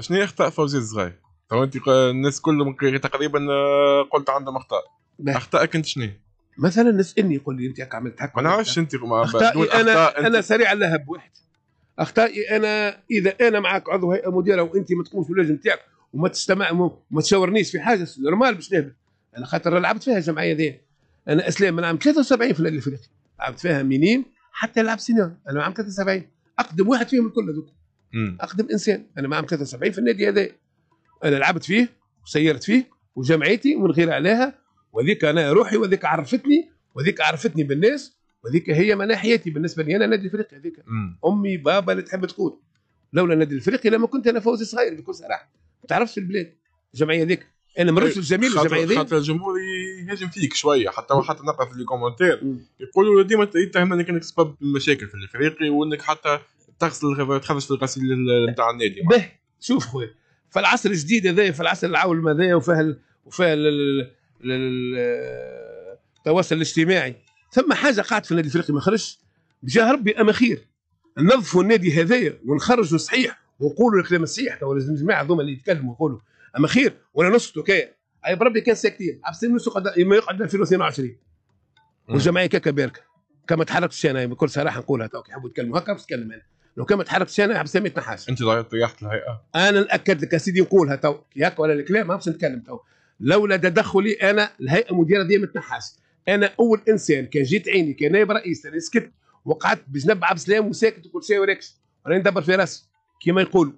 شنو اخطاء فوزي الصغير؟ تو انت الناس كلهم تقريبا آه، قلت عندهم اخطاء اخطائك انت شنو؟ مثلا اسالني قول لي انت عملت هكا ما نعرفش انت اخطائي انا انت... انا سريع اللهب واحد اخطائي انا اذا انا معك عضو هيئه مديره وانت ما تقومش باللازم نتاعك وما تستمع وما تشاورنيش في حاجه نورمال باش نهبط انا خاطر لعبت فيها الجمعيه دي انا اسلام من عام 73 في الافريقي لعبت فيها منين حتى لعب سينيور انا عام 73 اقدم واحد فيهم الكل هذوك مم. اقدم انسان انا معام 73 في النادي هذا انا لعبت فيه وسيرت فيه وجمعيتي من غير عليها وذيك انا روحي وذيك عرفتني وذيك عرفتني بالناس وذيك هي مناحيتي بالنسبه لي انا نادي الفريق هذيك امي بابا اللي تحب تقول لولا النادي الافريقي لما كنت انا فوزي صغير بكل صراحه ما تعرفش البلاد الجمعيه ذيك انا مررت إيه، الجميل الجمعيه ذيك خاطر الجمهور يهاجم فيك شويه حتى حتى نقرا في الكومنتير يقولوا ديما انت انك انك سبب مشاكل في الافريقي وانك حتى تغسل تخرج في الغسيل نتاع النادي به شوف خويا في العصر الجديد هذا العصر العولم هذا وفيه وفيه التواصل الاجتماعي ثم حاجه قاعد في النادي الافريقي ما خرجش بجاه ربي اما خير نظفوا النادي هذايا ونخرجوا صحيح ونقولوا الكلام الصحيح تو الجماعه هذوما اللي يتكلموا يقولوا اما خير ولا نصته كاين اي بربي كان ساكتين عبسين نصه قد ما يقعد 2022 والجمعيه كاكا باركه كما تحركتش انا بكل صراحه نقولها تو يحبوا يتكلموا هكا بس تكلم انا لو كان متحرك شان بسميه نحاس انت طيحت الهيئه انا ناكد لك يا سيدي نقولها تو ياك ولا الكلام ما نتكلم تو لولا تدخلي انا الهيئه المديره دي متنحاس انا اول انسان كان جيت عيني كان نائب رئيس انا سكت وقعدت بجنب عبد السلام وساكت وكل شيء وراكش راني ندبر في راسي كما يقولوا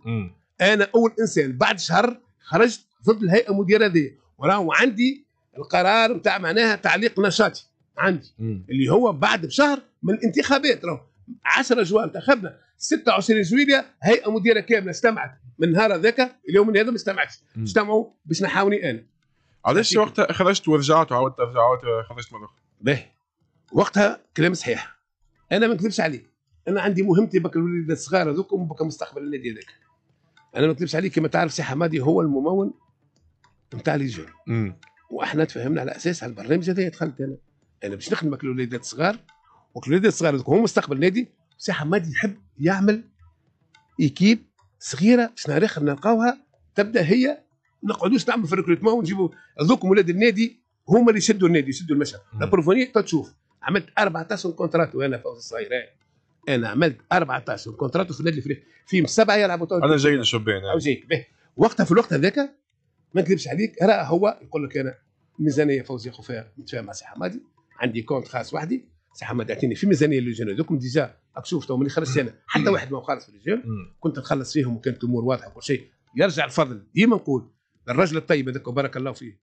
انا اول انسان بعد شهر خرجت ضد الهيئه المديره دي وراهو عندي القرار نتاع معناها تعليق نشاطي عندي مم. اللي هو بعد بشهر من الانتخابات راهو 10 جوان اخذنا 26 جويليا هيئه مديره كامله استمعت من نهار ذاك اليوم من هذا ما استمعتش اجتمعوا باش نحاوني انا علاش وقتها خرجت ورجعت وعاودت رجعت خرجت مره اخرى باهي وقتها كلام صحيح انا ما نكذبش عليك انا عندي مهمتي بك الوليد الصغار هذوك وبك مستقبل النادي هذاك انا ما نكذبش عليك كما تعرف سي حمادي هو الممول نتاع لي جون واحنا تفهمنا على اساس على البرنامج هذا دخلت انا انا باش نخدمك الوليدات الصغار والنادي الصغير هو مستقبل النادي سي حمادي يحب يعمل ايكيب صغيره باش نهار نلقاوها تبدا هي ما نقعدوش نعملوا في الريكروتمون ونجيبوا هذوك ولاد النادي هما اللي يشدوا النادي يشدوا المشهد لا بروفوني تشوف عملت 14 كونترات وانا فوز الصغير انا عملت 14 كونترات في النادي الفريق فيهم سبعه يلعبوا انا جاي للشبان يعني. او جاي وقتها في الوقت هذاك ما نكذبش عليك راه هو يقول لك انا ميزانيه فوزي خفيه متفاهم مع سي حمادي عندي كونت خاص وحدي سي حماد في ميزانيه لي جون ديجا راك شوف تو ملي خرجت انا حتى واحد ما خالص في لي كنت نخلص فيهم وكانت الامور واضحه وكل شيء يرجع الفضل ديما نقول للرجل الطيب هذاك وبارك الله فيه